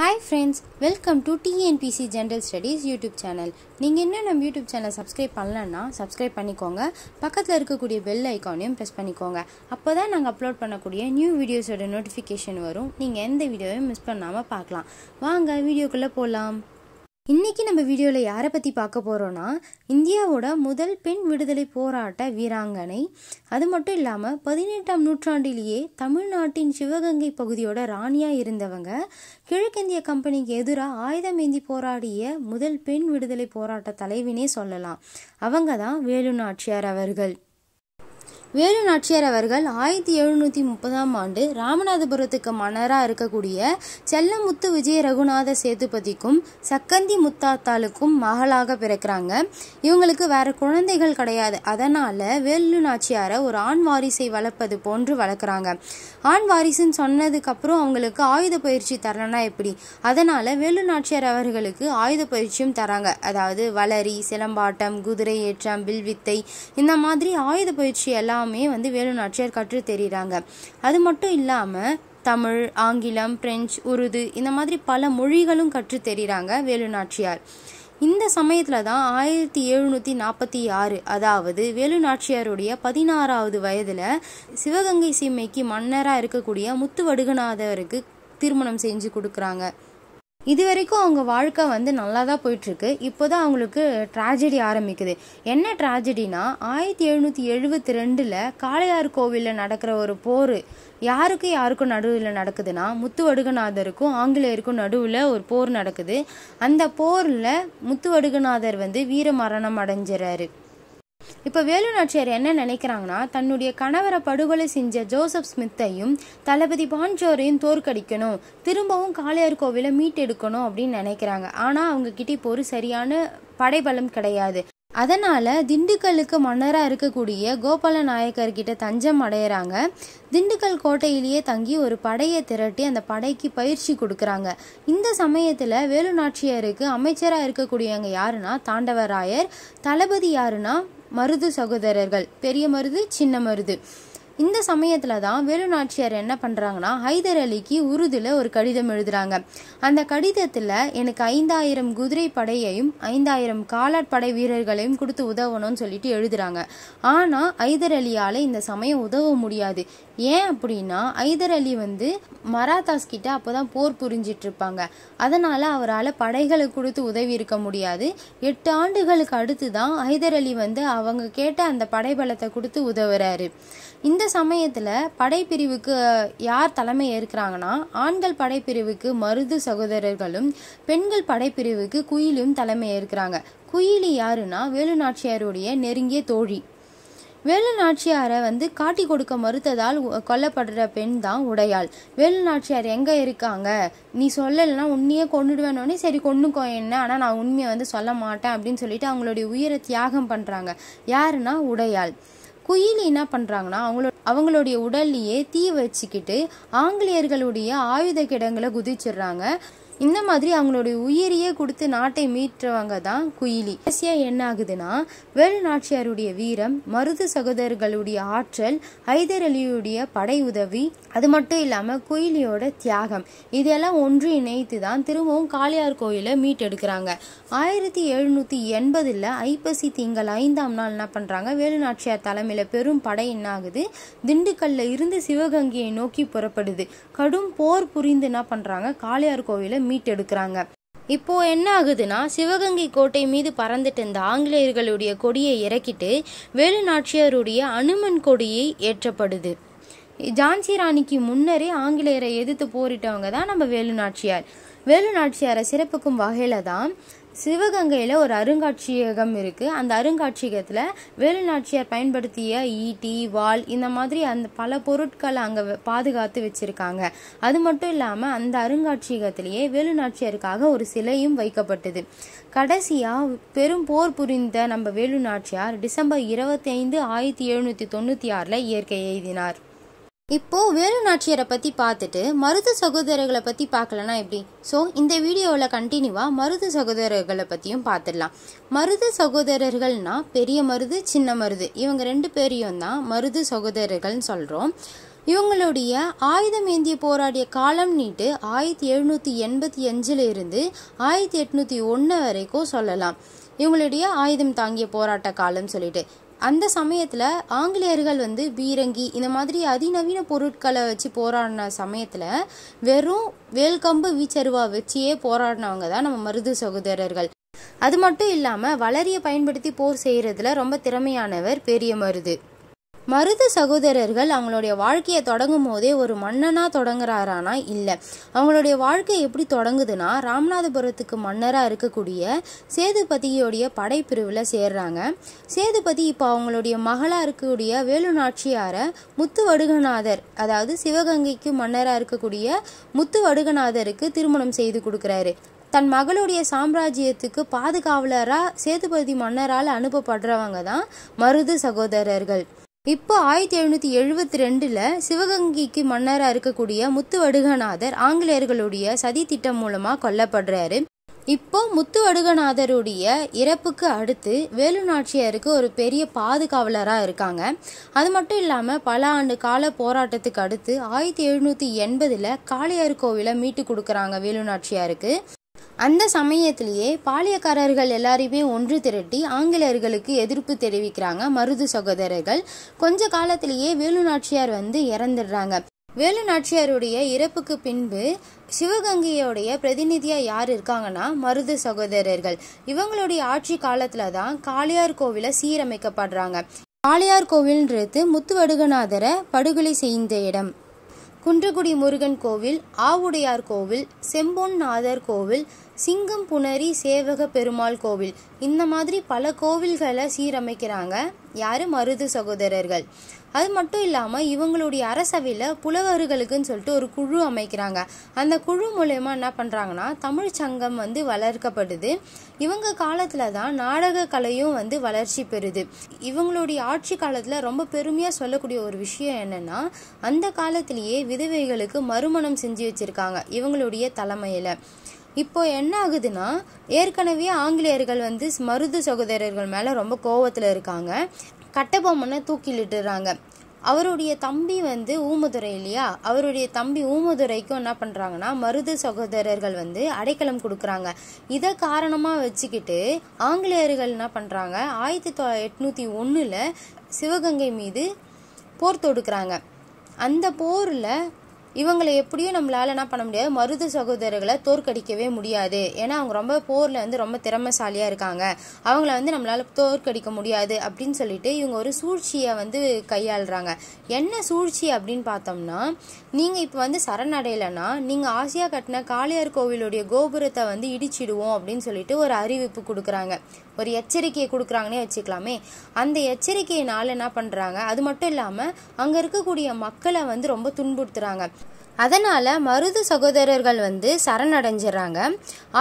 hi friends welcome to TNPSC general studies YouTube channel நீங்கள் இன்னும் நம்ம யூடியூப் சேனல் சப்ஸ்கிரைப் பண்ணலன்னா சப்ஸ்கிரைப் பண்ணிக்கோங்க பக்கத்தில் இருக்கக்கூடிய பெல் ஐக்கானையும் ப்ரெஸ் பண்ணிக்கோங்க அப்போ தான் நாங்கள் அப்லோட் பண்ணக்கூடிய நியூ வீடியோஸோட நோட்டிஃபிகேஷன் வரும் நீங்கள் எந்த வீடியோவையும் மிஸ் பண்ணாமல் பார்க்கலாம் வாங்க வீடியோக்குள்ளே போகலாம் இன்றைக்கி நம்ம வீடியோவில் யாரை பற்றி பார்க்க போகிறோன்னா இந்தியாவோட முதல் பெண் விடுதலை போராட்ட வீராங்கனை அது மட்டும் இல்லாமல் பதினெட்டாம் நூற்றாண்டிலேயே தமிழ்நாட்டின் சிவகங்கை பகுதியோட ராணியாக இருந்தவங்க கிழக்கிந்திய கம்பெனிக்கு எதிராக ஆயுதம் ஏந்தி போராடிய முதல் பெண் விடுதலை போராட்ட தலைவினே சொல்லலாம் அவங்க தான் வேலு நாச்சியார் அவர்கள் வேலு நாச்சியார் அவர்கள் ஆயிரத்தி எழுநூற்றி முப்பதாம் ஆண்டு ராமநாதபுரத்துக்கு மன்னராக இருக்கக்கூடிய செல்லமுத்து விஜய ரகுநாத சேதுபதிக்கும் சக்கந்தி முத்தாத்தாளுக்கும் மகளாக பிறக்கிறாங்க இவங்களுக்கு வேற குழந்தைகள் கிடையாது அதனால் வேலு நாச்சியாரை ஒரு ஆண் வாரிசை வளர்ப்பது போன்று வளர்க்குறாங்க ஆண் வாரிசுன்னு சொன்னதுக்கப்புறம் அவங்களுக்கு ஆயுத பயிற்சி தரலன்னா எப்படி அதனால் வேலு நாச்சியார் அவர்களுக்கு ஆயுத பயிற்சியும் தராங்க அதாவது வளரி சிலம்பாட்டம் குதிரை ஏற்றம் வில்வித்தை இந்த மாதிரி ஆயுத பயிற்சி எல்லாம் எல்லாமே வந்து வேலு நாச்சியார் கற்று தெரிகிறாங்க அது மட்டும் இல்லாமல் தமிழ் ஆங்கிலம் பிரெஞ்சு உருது இந்த மாதிரி பல மொழிகளும் கற்று தெரிகிறாங்க வேலு நாச்சியார் இந்த சமயத்தில் தான் ஆயிரத்தி எழுநூற்றி நாற்பத்தி ஆறு அதாவது வேலு நாச்சியாருடைய பதினாறாவது வயதில் சிவகங்கை சீமைக்கு மன்னராக இருக்கக்கூடிய முத்துவடுகநாதருக்கு திருமணம் செஞ்சு கொடுக்குறாங்க இது வரைக்கும் அவங்க வாழ்க்கை வந்து நல்லா தான் போயிட்டுருக்கு இப்போ தான் அவங்களுக்கு ட்ராஜடி ஆரம்பிக்குது என்ன ட்ராஜடினா ஆயிரத்தி எழுநூற்றி எழுபத்தி ரெண்டில் காளையார் கோவிலில் நடக்கிற ஒரு போர் யாருக்கும் யாருக்கும் நடுவில் நடக்குதுன்னா முத்துவடுகநாதருக்கும் ஆங்கிலேயருக்கும் நடுவில் ஒரு போர் நடக்குது அந்த போரில் முத்துவடுகநாதர் வந்து வீர மரணம் அடைஞ்சிறாரு இப்போ வேலு நாச்சியார் என்ன நினைக்கிறாங்கன்னா தன்னுடைய கணவரை படுகொலை செஞ்ச ஜோசப் ஸ்மித்தையும் தளபதி பாஞ்சோரையும் தோற்கடிக்கணும் திரும்பவும் காளையார் கோவிலை மீட்டெடுக்கணும் அப்படின்னு நினைக்கிறாங்க ஆனால் அவங்க கிட்ட இப்போ ஒரு சரியான படைபலம் கிடையாது அதனால திண்டுக்கல்லுக்கு மன்னராக இருக்கக்கூடிய கோபால நாயக்கர்கிட்ட தஞ்சம் அடையிறாங்க திண்டுக்கல் கோட்டையிலேயே தங்கி ஒரு படையை திரட்டி அந்த படைக்கு பயிற்சி கொடுக்குறாங்க இந்த சமயத்தில் வேலுநாச்சியாருக்கு அமைச்சராக இருக்கக்கூடியவங்க யாருன்னா தாண்டவராயர் தளபதி யாருன்னா மருது சகோதரர்கள் பெரிய மருது சின்ன மருது இந்த சமயத்தில் தான் வேலுநாச்சியார் என்ன பண்ணுறாங்கன்னா ஹைதர் அலிக்கு உருதில் ஒரு கடிதம் எழுதுகிறாங்க அந்த கடிதத்தில் எனக்கு ஐந்தாயிரம் குதிரை படையையும் ஐந்தாயிரம் காலாட்படை வீரர்களையும் கொடுத்து உதவணும்னு சொல்லிட்டு எழுதுகிறாங்க ஆனால் ஹைதர் அலியால் இந்த சமயம் உதவ முடியாது ஏன் அப்படின்னா ஹைதர் அலி வந்து மராத்தாஸ் கிட்ட அப்போ தான் போர் புரிஞ்சிட்டு இருப்பாங்க அதனால் அவரால் படைகளை கொடுத்து உதவி இருக்க முடியாது எட்டு ஆண்டுகளுக்கு அடுத்து தான் ஹைதர் அலி வந்து அவங்க கேட்ட அந்த படைபலத்தை கொடுத்து உதவுறாரு இந்த சமயத்தில் படைப்பிரிவுக்கு யார் தலைமை ஏற்கிறாங்கன்னா ஆண்கள் படைப்பிரிவுக்கு மருது சகோதரர்களும் பெண்கள் படைப்பிரிவுக்கு குயிலும் தலைமை ஏற்கிறாங்க குயிலி யாருன்னா வேலுநாச்சியாருடைய நெருங்கிய தோழி வேலுநாச்சியாரை வந்து காட்டி கொடுக்க மறுத்ததால் கொல்லப்படுற பெண் தான் உடையாள் வேலுநாச்சியார் எங்கே இருக்காங்க நீ சொல்லலைன்னா உன்னையே கொண்டுடுவேனோடனே சரி கொண்டுக்கோ என்ன ஆனால் நான் உண்மையை வந்து சொல்ல மாட்டேன் அப்படின்னு சொல்லிட்டு அவங்களுடைய உயிரை தியாகம் பண்ணுறாங்க யாருன்னா உடையாள் குயிலி என்ன பண்ணுறாங்கன்னா அவங்களோட அவங்களுடைய உடல்லையே தீ வச்சுக்கிட்டு ஆங்கிலேயர்களுடைய ஆயுத கிடங்களை குதிச்சிடுறாங்க இந்த மாதிரி அவங்களுடைய உயிரியே கொடுத்து நாட்டை மீட்டவங்க தான் குயிலி கடைசியா என்ன ஆகுதுன்னா வேலு நாச்சியாருடைய வீரம் மருது சகோதரர்களுடைய ஆற்றல் ஹைதர் அலியுடைய படை உதவி அது மட்டும் இல்லாமல் குயிலியோட தியாகம் இதெல்லாம் ஒன்று இணைத்து தான் திரும்பவும் காளியார் கோயிலை மீட்டெடுக்கிறாங்க ஆயிரத்தி எழுநூற்றி எண்பதில் ஐப்பசி திங்கள் ஐந்தாம் நாள் என்ன பண்ணுறாங்க வேலு நாச்சியார் தலைமையில் பெரும் படை என்ன ஆகுது திண்டுக்கல்ல இருந்து சிவகங்கையை நோக்கி புறப்படுது கடும் போர் புரிந்து என்ன பண்ணுறாங்க காளியார் கோயிலை மீட்டெடுக்கிறாங்க இப்போ என்ன ஆகுதுன்னா சிவகங்கை கோட்டை மீது பறந்துட்டு இருந்த ஆங்கிலேயர்களுடைய கொடியை இறக்கிட்டு வேலு நாச்சியாருடைய அனுமன் கொடியை ஏற்றப்படுது ஜான்சி ராணிக்கு முன்னரே ஆங்கிலேயரை எதிர்த்து போரிட்டவங்க தான் நம்ம வேலு நாச்சியார் வேலு நாச்சியாரை சிறப்புக்கும் வகையில தான் சிவகங்கையில் ஒரு அருங்காட்சியகம் இருக்குது அந்த அருங்காட்சியகத்தில் வேலுநாச்சியார் பயன்படுத்திய ஈட்டி வால் இந்த மாதிரி அந்த பல பொருட்களை அங்கே பாதுகாத்து வச்சுருக்காங்க அது மட்டும் இல்லாமல் அந்த அருங்காட்சியகத்திலேயே வேலுநாச்சியாருக்காக ஒரு சிலையும் வைக்கப்பட்டது கடைசியாக பெரும் போர் புரிந்த நம்ம வேலுநாச்சியார் டிசம்பர் இருபத்தி ஐந்து ஆயிரத்தி எழுநூற்றி தொண்ணூற்றி ஆறில் இயற்கை எழுதினார் இப்போ வேலு நாச்சியரை பற்றி பார்த்துட்டு மருத சகோதரர்களை பற்றி பார்க்கலனா எப்படி ஸோ இந்த வீடியோவில் கண்டினியூவாக மருது சகோதரர்களை பற்றியும் பார்த்துடலாம் மருத சகோதரர்கள்னா பெரிய மருது சின்ன மருது இவங்க ரெண்டு பேரையும் தான் மருது சகோதரர்கள்னு சொல்கிறோம் இவங்களுடைய ஆயுதம் ஏந்திய போராடிய காலம் நீட்டு ஆயிரத்தி எழுநூற்றி எண்பத்தி அஞ்சில் இருந்து ஆயிரத்தி எட்நூற்றி ஒன்று வரைக்கும் சொல்லலாம் இவங்களுடைய ஆயுதம் தாங்கிய போராட்ட காலம் சொல்லிட்டு அந்த சமயத்தில் ஆங்கிலேயர்கள் வந்து பீரங்கி இந்த மாதிரி அதிநவீன பொருட்களை வச்சு போராடின சமயத்தில் வெறும் வேல்கம்பு வீச்சருவா வச்சியே போராடினவங்க தான் நம்ம மருது சகோதரர்கள் அது மட்டும் இல்லாமல் வளரியை பயன்படுத்தி போர் செய்கிறதுல ரொம்ப திறமையானவர் பெரிய மருது மருத சகோதரர்கள் அவங்களுடைய வாழ்க்கையை தொடங்கும் போதே ஒரு மன்னனாக தொடங்குறாரானா இல்லை அவங்களுடைய வாழ்க்கை எப்படி தொடங்குதுன்னா ராமநாதபுரத்துக்கு மன்னராக இருக்கக்கூடிய சேதுபதியோடைய படைப்பிரிவில் சேர்றாங்க சேதுபதி இப்போ அவங்களுடைய மகளாக இருக்கக்கூடிய வேலு நாச்சியாரை முத்து வடுகநாதர் அதாவது சிவகங்கைக்கு மன்னராக இருக்கக்கூடிய முத்து வடுகநாதருக்கு திருமணம் செய்து கொடுக்குறாரு தன் மகளுடைய சாம்ராஜ்யத்துக்கு பாதுகாவலராக சேதுபதி மன்னரால் அனுப்பப்படுறவங்க தான் மருது சகோதரர்கள் இப்போ ஆயிரத்தி எழுநூற்றி எழுபத்தி ரெண்டில் சிவகங்கைக்கு மன்னராக இருக்கக்கூடிய முத்துவடுகநாதர் ஆங்கிலேயர்களுடைய சதி திட்டம் மூலமாக கொல்லப்படுறாரு இப்போ முத்துவடுகநாதருடைய இறப்புக்கு அடுத்து வேலு நாச்சியாருக்கு ஒரு பெரிய பாதுகாவலராக இருக்காங்க அது மட்டும் இல்லாமல் பல ஆண்டு கால போராட்டத்துக்கு அடுத்து ஆயிரத்தி எழுநூற்றி எண்பதில் காளையார் கோவிலை மீட்டு கொடுக்குறாங்க வேலு நாச்சியாருக்கு அந்த சமயத்திலேயே பாளையக்காரர்கள் எல்லாரையுமே ஒன்று திரட்டி ஆங்கிலேயர்களுக்கு எதிர்ப்பு தெரிவிக்கிறாங்க மருது சகோதரர்கள் கொஞ்ச காலத்திலேயே வேலு நாச்சியார் வந்து இறந்துடுறாங்க வேலு நாச்சியாருடைய இறப்புக்கு பின்பு சிவகங்கையோடைய பிரதிநிதியாக யார் இருக்காங்கன்னா மருது சகோதரர்கள் இவங்களுடைய ஆட்சி காலத்தில் தான் காளியார் கோவிலை சீரமைக்கப்படுறாங்க காளியார் கோவில்ன்றது முத்துவடுகநாதரை படுகொலை செய்த இடம் குன்றக்குடி முருகன் கோவில் ஆவுடையார் கோவில் செம்பொன் நாதர் கோவில் சிங்கம் புனரி சேவக பெருமாள் கோவில் இந்த மாதிரி பல கோவில்களை சீரமைக்கிறாங்க யாரு மருது சகோதரர்கள் அது மட்டும் இல்லாமல் இவங்களுடைய அரசவையில் புலவர்களுக்குன்னு சொல்லிட்டு ஒரு குழு அமைக்கிறாங்க அந்த குழு மூலயமா என்ன பண்ணுறாங்கன்னா தமிழ் சங்கம் வந்து வளர்க்கப்படுது இவங்க காலத்தில் தான் நாடக கலையும் வந்து வளர்ச்சி பெறுது இவங்களுடைய ஆட்சி காலத்தில் ரொம்ப பெருமையாக சொல்லக்கூடிய ஒரு விஷயம் என்னென்னா அந்த காலத்திலேயே விதவைகளுக்கு மறுமணம் செஞ்சு வச்சுருக்காங்க இவங்களுடைய தலைமையில் இப்போ என்ன ஆகுதுன்னா ஏற்கனவே ஆங்கிலேயர்கள் வந்து மருது சகோதரர்கள் மேலே ரொம்ப கோவத்தில் இருக்காங்க கட்டபொம்மனை தூக்கிலிட்டுறாங்க அவருடைய தம்பி வந்து ஊமதுரை இல்லையா அவருடைய தம்பி ஊமதுரைக்கும் என்ன பண்ணுறாங்கன்னா மருது சகோதரர்கள் வந்து அடைக்கலம் கொடுக்குறாங்க இதை காரணமாக வச்சுக்கிட்டு ஆங்கிலேயர்கள் என்ன பண்ணுறாங்க ஆயிரத்தி தொ எட்நூற்றி ஒன்றில் சிவகங்கை மீது போர் தொடுக்கிறாங்க அந்த போரில் இவங்களை எப்படியும் நம்மளால என்ன பண்ண முடியாது மருது சகோதரர்களை தோற்கடிக்கவே முடியாது ஏன்னா அவங்க ரொம்ப போரில் வந்து ரொம்ப திறமைசாலியாக இருக்காங்க அவங்கள வந்து நம்மளால தோற்கடிக்க முடியாது அப்படின்னு சொல்லிட்டு இவங்க ஒரு சூழ்ச்சியை வந்து கையாளுறாங்க என்ன சூழ்ச்சி அப்படின்னு பார்த்தோம்னா நீங்கள் இப்போ வந்து சரணடையலன்னா நீங்கள் ஆசியா கட்டின காளியார் கோவிலுடைய கோபுரத்தை வந்து இடிச்சிடுவோம் அப்படின்னு சொல்லிட்டு ஒரு அறிவிப்பு கொடுக்குறாங்க ஒரு எச்சரிக்கையை கொடுக்குறாங்கன்னே வச்சுக்கலாமே அந்த எச்சரிக்கையினால் என்ன பண்ணுறாங்க அது மட்டும் இல்லாமல் அங்கே இருக்கக்கூடிய மக்களை வந்து ரொம்ப துன்புறுத்துறாங்க அதனால் மருது சகோதரர்கள் வந்து சரணடைஞ்சிடறாங்க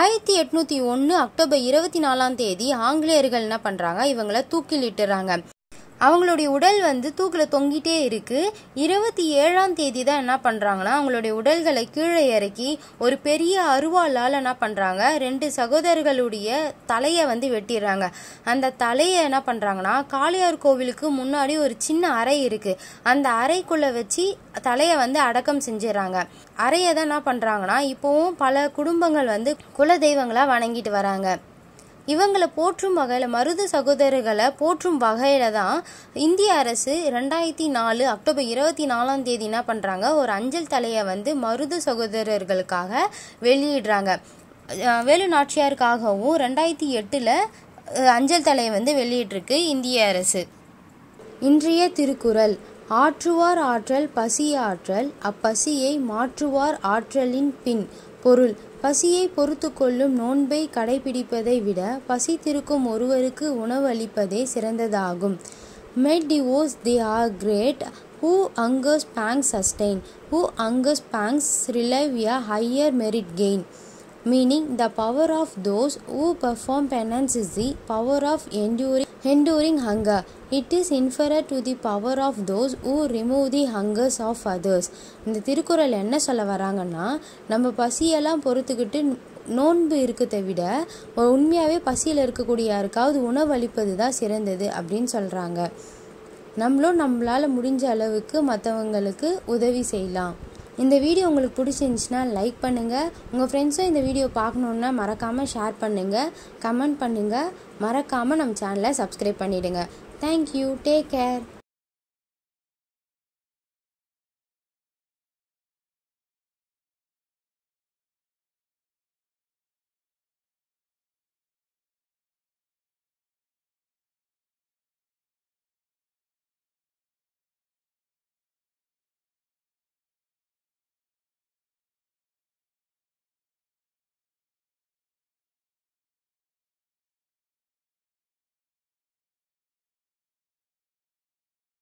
ஆயிரத்தி எட்நூற்றி ஒன்று அக்டோபர் இருபத்தி நாலாம் தேதி ஆங்கிலேயர்கள் என்ன பண்ணுறாங்க இவங்களை தூக்கிலிட்டுறாங்க அவங்களுடைய உடல் வந்து தூக்கில் தொங்கிட்டே இருக்கு இருபத்தி ஏழாம் தேதி தான் என்ன பண்ணுறாங்கன்னா அவங்களுடைய உடல்களை கீழே இறக்கி ஒரு பெரிய அருவாளால் என்ன பண்ணுறாங்க ரெண்டு சகோதரர்களுடைய தலையை வந்து வெட்டிடுறாங்க அந்த தலையை என்ன பண்ணுறாங்கன்னா காளியார் கோவிலுக்கு முன்னாடி ஒரு சின்ன அறை இருக்கு அந்த அறைக்குள்ளே வச்சு தலையை வந்து அடக்கம் செஞ்சிடறாங்க அறையை தான் என்ன பண்ணுறாங்கன்னா இப்போவும் பல குடும்பங்கள் வந்து குல வணங்கிட்டு வராங்க இவங்களை போற்றும் வகையில் மருது சகோதரர்களை போற்றும் வகையில் தான் இந்திய அரசு ரெண்டாயிரத்தி நாலு அக்டோபர் இருபத்தி நாலாம் தேதி என்ன பண்ணுறாங்க ஒரு அஞ்சல் தலையை வந்து மருது சகோதரர்களுக்காக வெளியிடுறாங்க வேலு நாச்சியாருக்காகவும் ரெண்டாயிரத்தி எட்டில் அஞ்சல் தலையை வந்து வெளியிட்டிருக்கு இந்திய அரசு இன்றைய திருக்குறள் ஆற்றுவார் ஆற்றல் பசி ஆற்றல் அப்பசியை மாற்றுவார் ஆற்றலின் பின் பொருள் பசியை பொறுத்து கொள்ளும் நோன்பை கடைபிடிப்பதை விட பசி திருக்கும் ஒருவருக்கு உணவளிப்பதே சிறந்ததாகும் மெட் டிவோஸ் they are great who hunger's pangs sustain who hunger's pangs relieve a higher merit gain meaning the power of those who perform penance is the power of enduring enduring hunger it is inferior to the power of those who remove the hungers of others இந்த திருக்குறள் என்ன சொல்ல வராங்கன்னா நம்ம பசியெல்லாம் பொறுத்துக்கிட்டு நோன்பு இருக்கிறத விட உண்மையாகவே பசியில் இருக்கக்கூடிய யாருக்காவது உணவளிப்பது தான் சிறந்தது அப்படின்னு சொல்கிறாங்க நம்மளும் நம்மளால் முடிஞ்ச அளவுக்கு மற்றவங்களுக்கு உதவி செய்யலாம் இந்த வீடியோ உங்களுக்கு பிடிச்சிருந்துச்சின்னா லைக் பண்ணுங்கள் உங்கள் ஃப்ரெண்ட்ஸும் இந்த வீடியோ பார்க்கணுன்னா மறக்காமல் ஷேர் பண்ணுங்கள் கமெண்ட் பண்ணுங்கள் மறக்காமல் நம்ம சேனலை சப்ஸ்கிரைப் பண்ணிவிடுங்க தேங்க்யூ டேக் கேர்